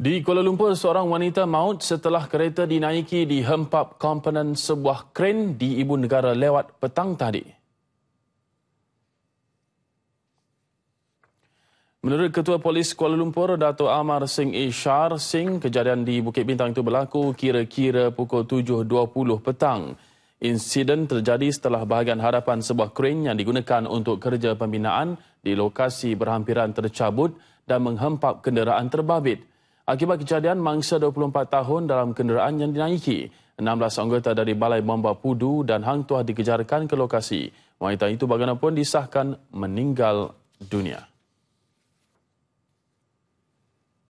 Di Kuala Lumpur, seorang wanita maut setelah kereta dinaiki dihempap komponen sebuah kren di Ibu Negara lewat petang tadi. Menurut Ketua Polis Kuala Lumpur, Dato' Amar Singh Ishar Singh, kejadian di Bukit Bintang itu berlaku kira-kira pukul 7.20 petang. Insiden terjadi setelah bahagian hadapan sebuah kren yang digunakan untuk kerja pembinaan di lokasi berhampiran tercabut dan menghempap kenderaan terbabit akibat kejadian mangsa 24 tahun dalam kenderaan yang dinaiki. 16 anggota dari Balai Bomba Pudu dan Hang Tuah dikejarkan ke lokasi. Wanita itu bagaimanapun disahkan meninggal dunia.